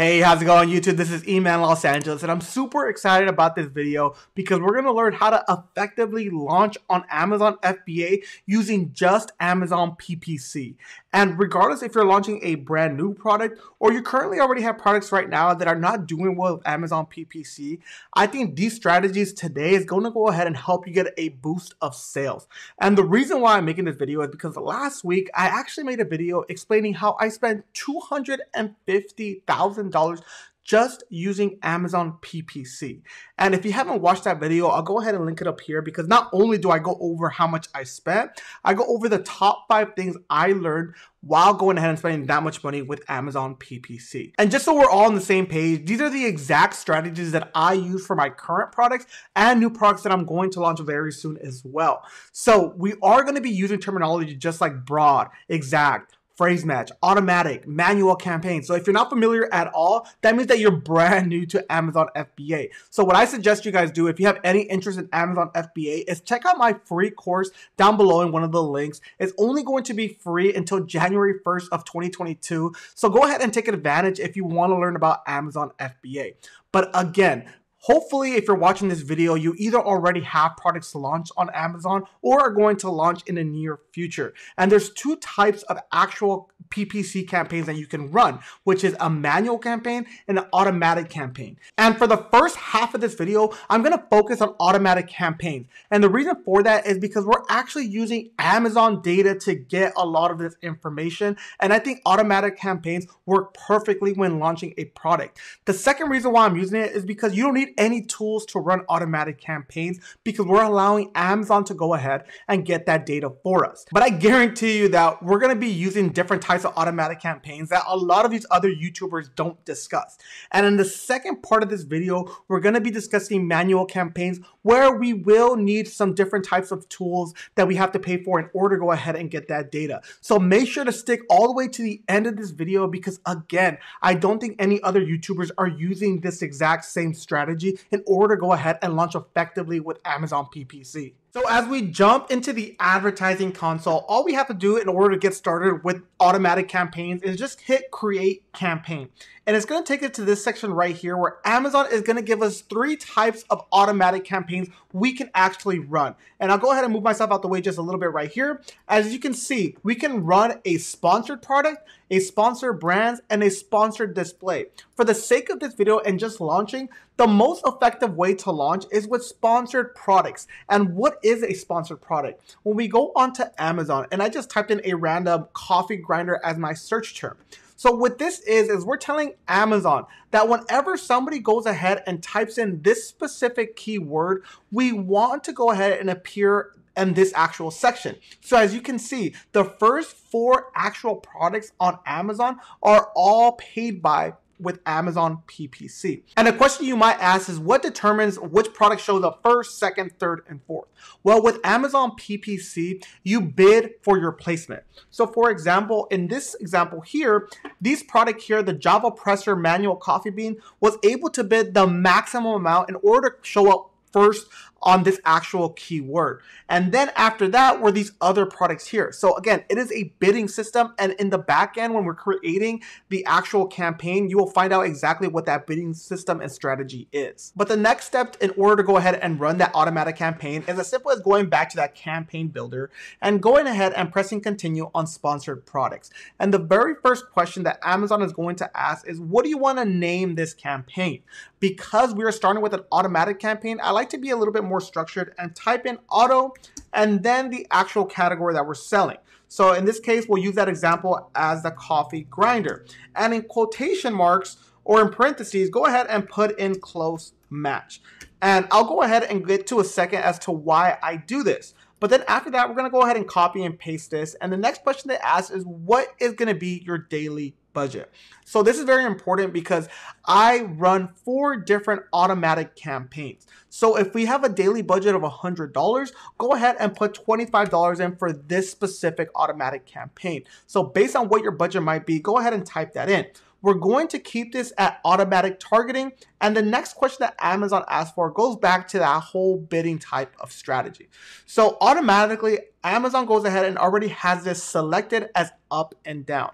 Hey, how's it going YouTube? This is Eman Los Angeles and I'm super excited about this video because we're going to learn how to effectively launch on Amazon FBA using just Amazon PPC. And regardless if you're launching a brand new product or you currently already have products right now that are not doing well with Amazon PPC, I think these strategies today is going to go ahead and help you get a boost of sales. And the reason why I'm making this video is because last week I actually made a video explaining how I spent $250,000 just using Amazon PPC. And if you haven't watched that video, I'll go ahead and link it up here because not only do I go over how much I spent, I go over the top five things I learned while going ahead and spending that much money with Amazon PPC. And just so we're all on the same page, these are the exact strategies that I use for my current products and new products that I'm going to launch very soon as well. So we are gonna be using terminology just like broad, exact, phrase match, automatic, manual campaign. So if you're not familiar at all, that means that you're brand new to Amazon FBA. So what I suggest you guys do if you have any interest in Amazon FBA is check out my free course down below in one of the links. It's only going to be free until January 1st of 2022. So go ahead and take advantage if you want to learn about Amazon FBA. But again, Hopefully, if you're watching this video, you either already have products to launch on Amazon or are going to launch in the near future. And there's two types of actual PPC campaigns that you can run, which is a manual campaign and an automatic campaign. And for the first half of this video, I'm gonna focus on automatic campaigns. And the reason for that is because we're actually using Amazon data to get a lot of this information. And I think automatic campaigns work perfectly when launching a product. The second reason why I'm using it is because you don't need any tools to run automatic campaigns because we're allowing Amazon to go ahead and get that data for us. But I guarantee you that we're gonna be using different types of automatic campaigns that a lot of these other YouTubers don't discuss. And in the second part of this video, we're gonna be discussing manual campaigns where we will need some different types of tools that we have to pay for in order to go ahead and get that data. So make sure to stick all the way to the end of this video because again, I don't think any other YouTubers are using this exact same strategy strategy in order to go ahead and launch effectively with Amazon PPC. So as we jump into the advertising console, all we have to do in order to get started with automatic campaigns is just hit create campaign. And it's gonna take us to this section right here where Amazon is gonna give us three types of automatic campaigns we can actually run. And I'll go ahead and move myself out the way just a little bit right here. As you can see, we can run a sponsored product, a sponsored brands, and a sponsored display. For the sake of this video and just launching, the most effective way to launch is with sponsored products. And what is a sponsored product? When we go onto Amazon, and I just typed in a random coffee grinder as my search term. So what this is, is we're telling Amazon that whenever somebody goes ahead and types in this specific keyword, we want to go ahead and appear in this actual section. So as you can see, the first four actual products on Amazon are all paid by with Amazon PPC. And a question you might ask is what determines which product shows up first, second, third, and fourth? Well, with Amazon PPC, you bid for your placement. So for example, in this example here, these product here, the Java Presser Manual Coffee Bean was able to bid the maximum amount in order to show up first on this actual keyword. And then after that were these other products here. So again, it is a bidding system. And in the back end, when we're creating the actual campaign, you will find out exactly what that bidding system and strategy is. But the next step in order to go ahead and run that automatic campaign is as simple as going back to that campaign builder and going ahead and pressing continue on sponsored products. And the very first question that Amazon is going to ask is, what do you want to name this campaign? Because we are starting with an automatic campaign, I like to be a little bit more structured and type in auto and then the actual category that we're selling. So in this case, we'll use that example as the coffee grinder. And in quotation marks or in parentheses, go ahead and put in close match. And I'll go ahead and get to a second as to why I do this. But then after that, we're gonna go ahead and copy and paste this. And the next question they ask is what is gonna be your daily budget. So this is very important because I run four different automatic campaigns. So if we have a daily budget of $100, go ahead and put $25 in for this specific automatic campaign. So based on what your budget might be, go ahead and type that in. We're going to keep this at automatic targeting. And the next question that Amazon asked for goes back to that whole bidding type of strategy. So automatically, Amazon goes ahead and already has this selected as up and down.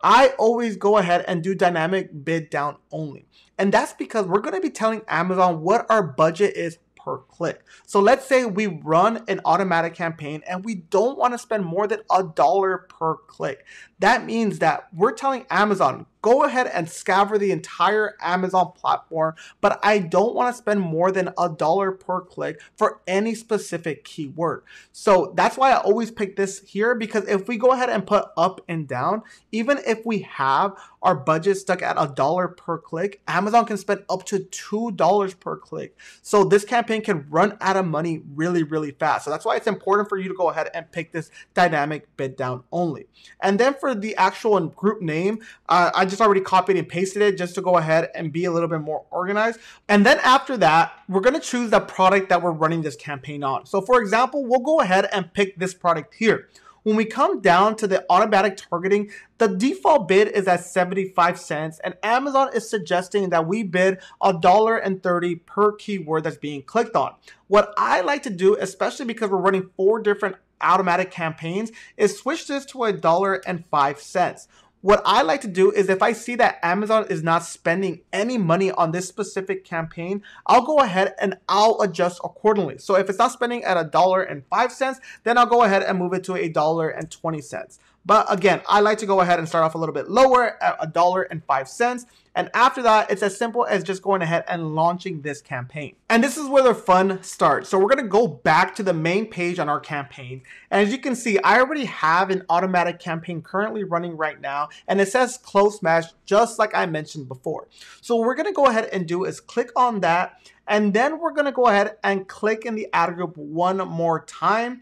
I always go ahead and do dynamic bid down only. And that's because we're going to be telling Amazon what our budget is per click. So let's say we run an automatic campaign and we don't want to spend more than a dollar per click. That means that we're telling Amazon, go ahead and scour the entire Amazon platform, but I don't want to spend more than a dollar per click for any specific keyword. So that's why I always pick this here because if we go ahead and put up and down, even if we have our budget stuck at a dollar per click, Amazon can spend up to $2 per click. So this campaign can run out of money really, really fast. So that's why it's important for you to go ahead and pick this dynamic bid down only. And then for the actual group name, uh, I just already copied and pasted it just to go ahead and be a little bit more organized. And then after that, we're gonna choose the product that we're running this campaign on. So for example, we'll go ahead and pick this product here. When we come down to the automatic targeting, the default bid is at 75 cents and Amazon is suggesting that we bid $1.30 per keyword that's being clicked on. What I like to do, especially because we're running four different automatic campaigns, is switch this to a dollar and five cents. What I like to do is if I see that Amazon is not spending any money on this specific campaign, I'll go ahead and I'll adjust accordingly. So if it's not spending at a dollar and five cents, then I'll go ahead and move it to a dollar and 20 cents. But again, I like to go ahead and start off a little bit lower at a dollar and five cents. And after that, it's as simple as just going ahead and launching this campaign. And this is where the fun starts. So we're gonna go back to the main page on our campaign. And as you can see, I already have an automatic campaign currently running right now. And it says close match, just like I mentioned before. So we're gonna go ahead and do is click on that. And then we're gonna go ahead and click in the ad group one more time.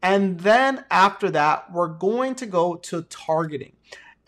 And then after that, we're going to go to targeting.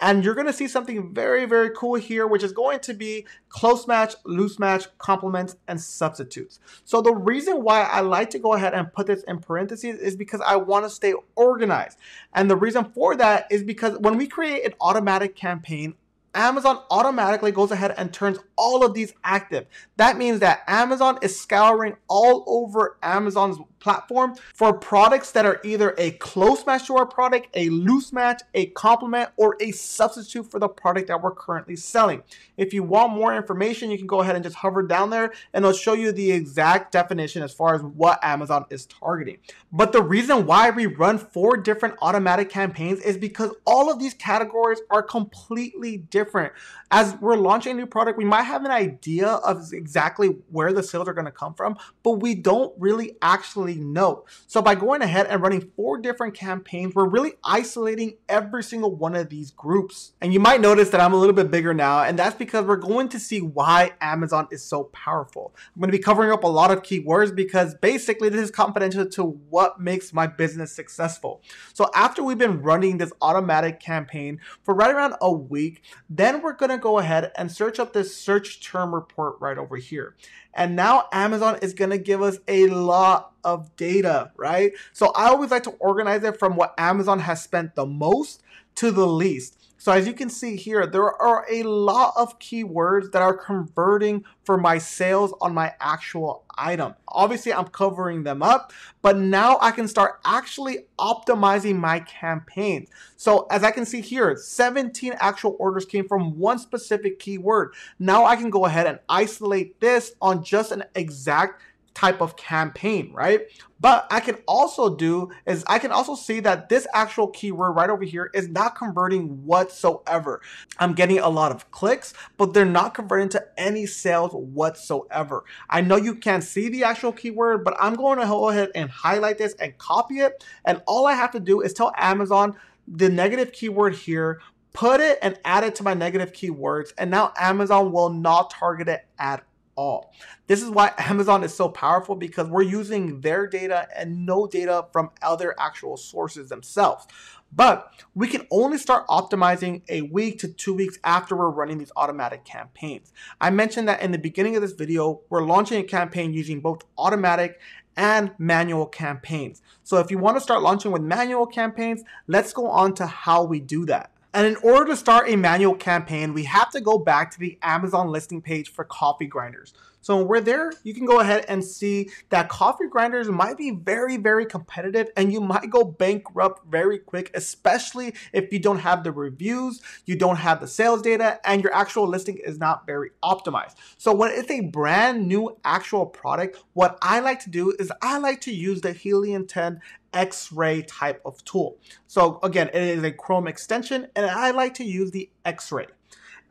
And you're going to see something very, very cool here, which is going to be close match, loose match, complements, and substitutes. So the reason why I like to go ahead and put this in parentheses is because I want to stay organized. And the reason for that is because when we create an automatic campaign, Amazon automatically goes ahead and turns all of these active. That means that Amazon is scouring all over Amazon's platform for products that are either a close match to our product, a loose match, a complement, or a substitute for the product that we're currently selling. If you want more information, you can go ahead and just hover down there and it'll show you the exact definition as far as what Amazon is targeting. But the reason why we run four different automatic campaigns is because all of these categories are completely different. As we're launching a new product, we might have an idea of exactly where the sales are going to come from, but we don't really actually likely no. So by going ahead and running four different campaigns, we're really isolating every single one of these groups. And you might notice that I'm a little bit bigger now, and that's because we're going to see why Amazon is so powerful. I'm going to be covering up a lot of keywords because basically this is confidential to what makes my business successful. So after we've been running this automatic campaign for right around a week, then we're going to go ahead and search up this search term report right over here. And now Amazon is going to give us a lot of data, right? So I always like to organize it from what Amazon has spent the most to the least. So as you can see here, there are a lot of keywords that are converting for my sales on my actual item. Obviously, I'm covering them up, but now I can start actually optimizing my campaigns. So as I can see here, 17 actual orders came from one specific keyword. Now I can go ahead and isolate this on just an exact type of campaign, right? But I can also do is I can also see that this actual keyword right over here is not converting whatsoever. I'm getting a lot of clicks, but they're not converting to any sales whatsoever. I know you can't see the actual keyword, but I'm going to go ahead and highlight this and copy it. And all I have to do is tell Amazon the negative keyword here put it and add it to my negative keywords and now Amazon will not target it at all. This is why Amazon is so powerful because we're using their data and no data from other actual sources themselves. But we can only start optimizing a week to two weeks after we're running these automatic campaigns. I mentioned that in the beginning of this video, we're launching a campaign using both automatic and manual campaigns. So if you want to start launching with manual campaigns, let's go on to how we do that. And in order to start a manual campaign, we have to go back to the Amazon listing page for coffee grinders. So when we're there, you can go ahead and see that coffee grinders might be very, very competitive and you might go bankrupt very quick, especially if you don't have the reviews, you don't have the sales data, and your actual listing is not very optimized. So when it's a brand new actual product, what I like to do is I like to use the Helium 10 X-ray type of tool. So again, it is a Chrome extension and I like to use the X-ray.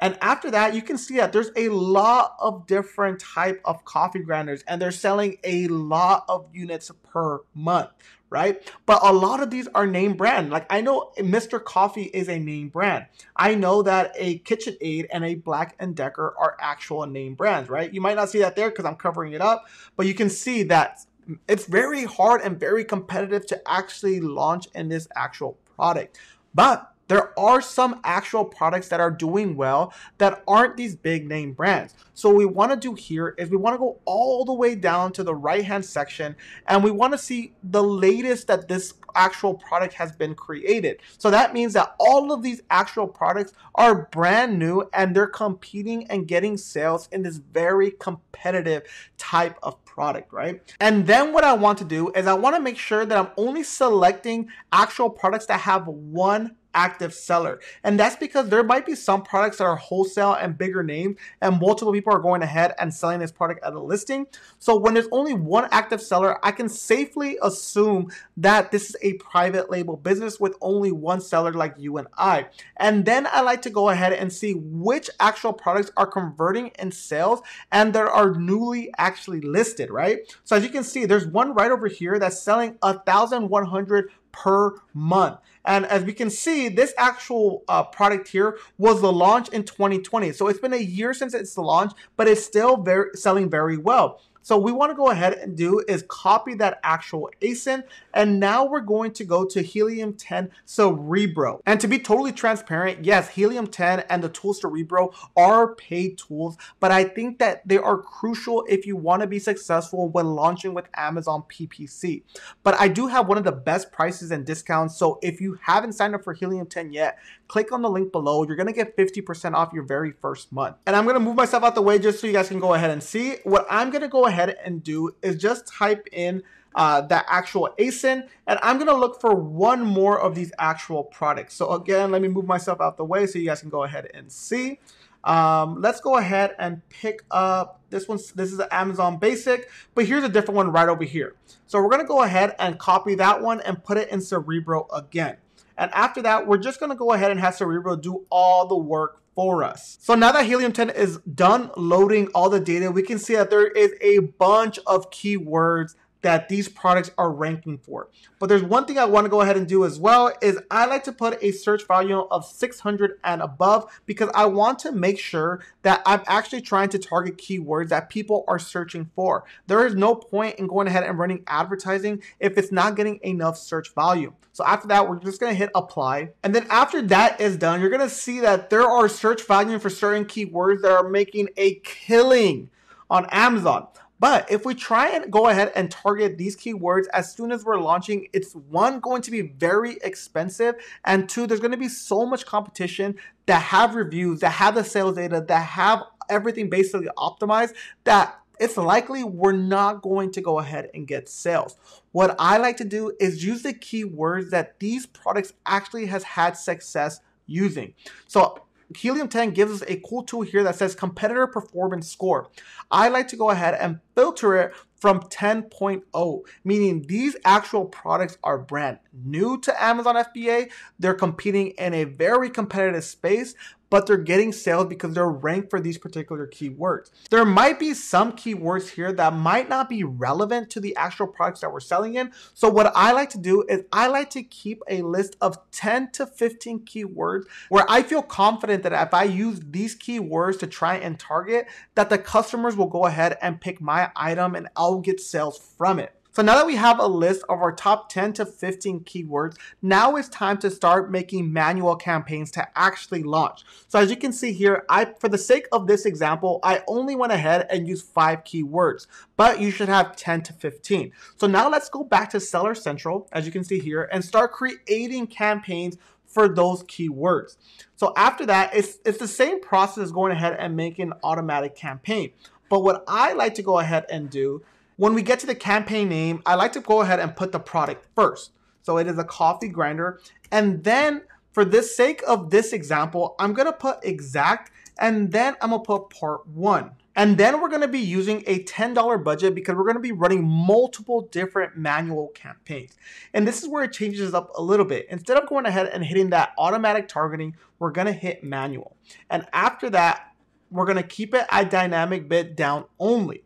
And after that, you can see that there's a lot of different type of coffee grinders and they're selling a lot of units per month, right? But a lot of these are name brand. Like I know Mr. Coffee is a name brand. I know that a KitchenAid and a Black & Decker are actual name brands, right? You might not see that there because I'm covering it up, but you can see that it's very hard and very competitive to actually launch in this actual product. But there are some actual products that are doing well that aren't these big name brands. So what we want to do here is we want to go all the way down to the right hand section and we want to see the latest that this actual product has been created. So that means that all of these actual products are brand new and they're competing and getting sales in this very competitive type of product, right? And then what I want to do is I want to make sure that I'm only selecting actual products that have one active seller. And that's because there might be some products that are wholesale and bigger names, and multiple people are going ahead and selling this product at a listing. So when there's only one active seller, I can safely assume that this is a private label business with only one seller like you and I. And then I like to go ahead and see which actual products are converting in sales and there are newly actually listed, right? So as you can see, there's one right over here that's selling 1,100 per month. And as we can see, this actual uh, product here was the launch in 2020. So it's been a year since its launch, but it's still very selling very well. So we want to go ahead and do is copy that actual ASIN. And now we're going to go to Helium 10 Cerebro. And to be totally transparent, yes, Helium 10 and the tool Cerebro are paid tools, but I think that they are crucial if you want to be successful when launching with Amazon PPC. But I do have one of the best prices and discounts. So if you haven't signed up for Helium 10 yet, click on the link below. You're going to get 50% off your very first month. And I'm going to move myself out the way just so you guys can go ahead and see. What I'm going to go ahead and do is just type in uh, that actual ASIN, and I'm gonna look for one more of these actual products. So again, let me move myself out the way so you guys can go ahead and see. Um, let's go ahead and pick up this one. This is Amazon Basic, but here's a different one right over here. So we're gonna go ahead and copy that one and put it in Cerebro again. And after that, we're just gonna go ahead and have Cerebro do all the work for us. So now that Helium 10 is done loading all the data, we can see that there is a bunch of keywords that these products are ranking for. But there's one thing I want to go ahead and do as well is I like to put a search volume of 600 and above because I want to make sure that I'm actually trying to target keywords that people are searching for. There is no point in going ahead and running advertising if it's not getting enough search volume. So after that, we're just going to hit apply. And then after that is done, you're going to see that there are search volume for certain keywords that are making a killing on Amazon. But if we try and go ahead and target these keywords as soon as we're launching, it's one, going to be very expensive, and two, there's going to be so much competition that have reviews, that have the sales data, that have everything basically optimized that it's likely we're not going to go ahead and get sales. What I like to do is use the keywords that these products actually has had success using. So Helium 10 gives us a cool tool here that says competitor performance score. I like to go ahead and filter it from 10.0, meaning these actual products are brand new to Amazon FBA. They're competing in a very competitive space, but they're getting sales because they're ranked for these particular keywords. There might be some keywords here that might not be relevant to the actual products that we're selling in. So what I like to do is I like to keep a list of 10 to 15 keywords where I feel confident that if I use these keywords to try and target, that the customers will go ahead and pick my item and I'll get sales from it. So now that we have a list of our top 10 to 15 keywords, now it's time to start making manual campaigns to actually launch. So as you can see here, I, for the sake of this example, I only went ahead and used five keywords, but you should have 10 to 15. So now let's go back to Seller Central, as you can see here, and start creating campaigns for those keywords. So after that, it's, it's the same process as going ahead and making an automatic campaign. But what I like to go ahead and do when we get to the campaign name, I like to go ahead and put the product first. So it is a coffee grinder. And then for the sake of this example, I'm gonna put exact and then I'm gonna put part one. And then we're gonna be using a $10 budget because we're gonna be running multiple different manual campaigns. And this is where it changes up a little bit. Instead of going ahead and hitting that automatic targeting, we're gonna hit manual. And after that, we're gonna keep it at dynamic bid down only.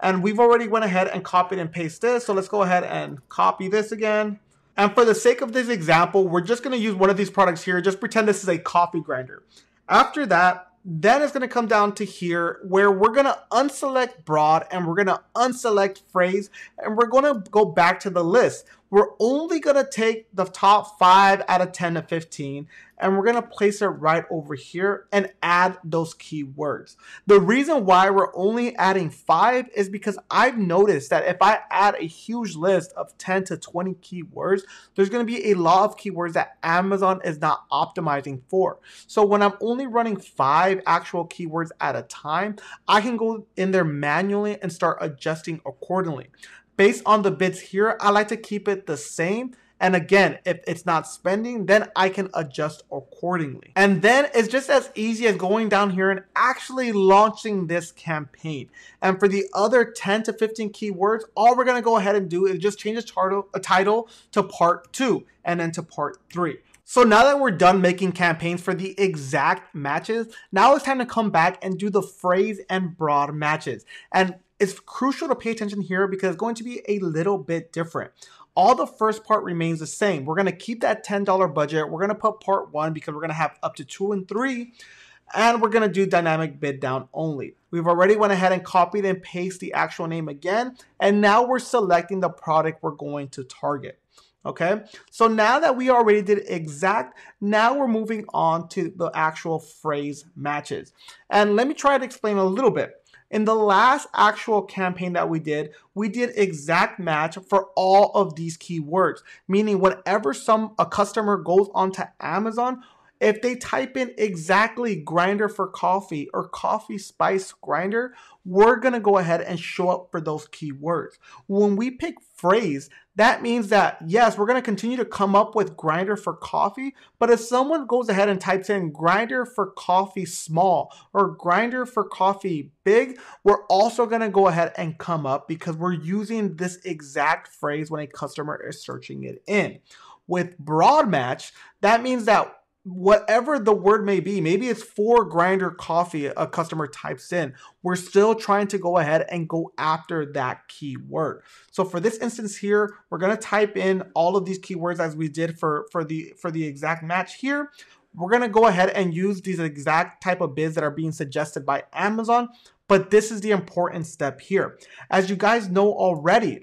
And we've already went ahead and copied and pasted this. So let's go ahead and copy this again. And for the sake of this example, we're just gonna use one of these products here. Just pretend this is a coffee grinder. After that, then it's gonna come down to here where we're gonna unselect broad and we're gonna unselect phrase and we're gonna go back to the list. We're only going to take the top 5 out of 10 to 15 and we're going to place it right over here and add those keywords. The reason why we're only adding 5 is because I've noticed that if I add a huge list of 10 to 20 keywords, there's going to be a lot of keywords that Amazon is not optimizing for. So when I'm only running 5 actual keywords at a time, I can go in there manually and start adjusting accordingly based on the bids here, I like to keep it the same. And again, if it's not spending, then I can adjust accordingly. And then it's just as easy as going down here and actually launching this campaign. And for the other 10 to 15 keywords, all we're gonna go ahead and do is just change the title uh, to part two and then to part three. So now that we're done making campaigns for the exact matches, now it's time to come back and do the phrase and broad matches. And it's crucial to pay attention here because it's going to be a little bit different. All the first part remains the same. We're going to keep that $10 budget. We're going to put part one because we're going to have up to two and three and we're gonna do dynamic bid down only. We've already went ahead and copied and pasted the actual name again, and now we're selecting the product we're going to target. Okay, so now that we already did exact, now we're moving on to the actual phrase matches. And let me try to explain a little bit. In the last actual campaign that we did, we did exact match for all of these keywords, meaning whenever some a customer goes onto Amazon, if they type in exactly grinder for coffee or coffee spice grinder, we're gonna go ahead and show up for those keywords. When we pick phrase, that means that yes, we're going to continue to come up with grinder for coffee, but if someone goes ahead and types in grinder for coffee small or grinder for coffee big, we're also going to go ahead and come up because we're using this exact phrase when a customer is searching it in. With broad match, that means that whatever the word may be, maybe it's for grinder coffee a customer types in, we're still trying to go ahead and go after that keyword. So for this instance here, we're gonna type in all of these keywords as we did for, for, the, for the exact match here. We're gonna go ahead and use these exact type of bids that are being suggested by Amazon, but this is the important step here. As you guys know already,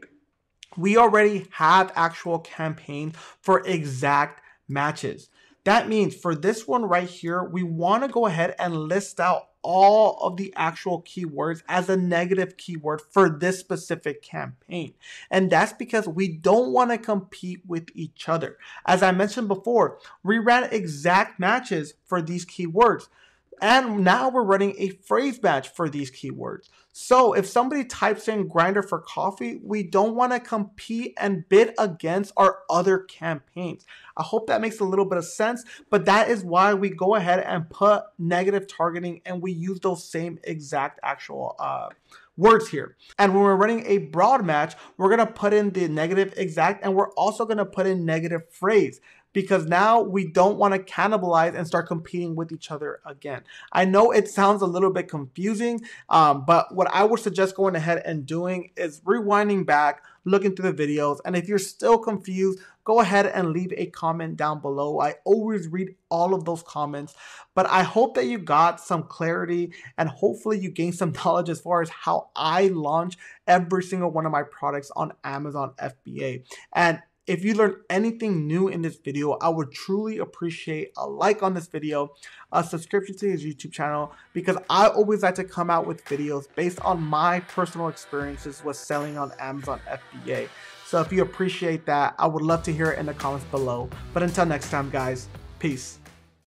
we already have actual campaigns for exact matches. That means for this one right here, we wanna go ahead and list out all of the actual keywords as a negative keyword for this specific campaign. And that's because we don't want to compete with each other. As I mentioned before, we ran exact matches for these keywords. And now we're running a phrase match for these keywords. So if somebody types in grinder for coffee, we don't want to compete and bid against our other campaigns. I hope that makes a little bit of sense, but that is why we go ahead and put negative targeting and we use those same exact actual uh, words here. And when we're running a broad match, we're going to put in the negative exact and we're also going to put in negative phrase because now we don't want to cannibalize and start competing with each other again. I know it sounds a little bit confusing, um, but what I would suggest going ahead and doing is rewinding back, looking through the videos, and if you're still confused, go ahead and leave a comment down below. I always read all of those comments, but I hope that you got some clarity and hopefully you gained some knowledge as far as how I launch every single one of my products on Amazon FBA. And if you learned anything new in this video, I would truly appreciate a like on this video, a subscription to his YouTube channel, because I always like to come out with videos based on my personal experiences with selling on Amazon FBA. So if you appreciate that, I would love to hear it in the comments below. But until next time, guys, peace.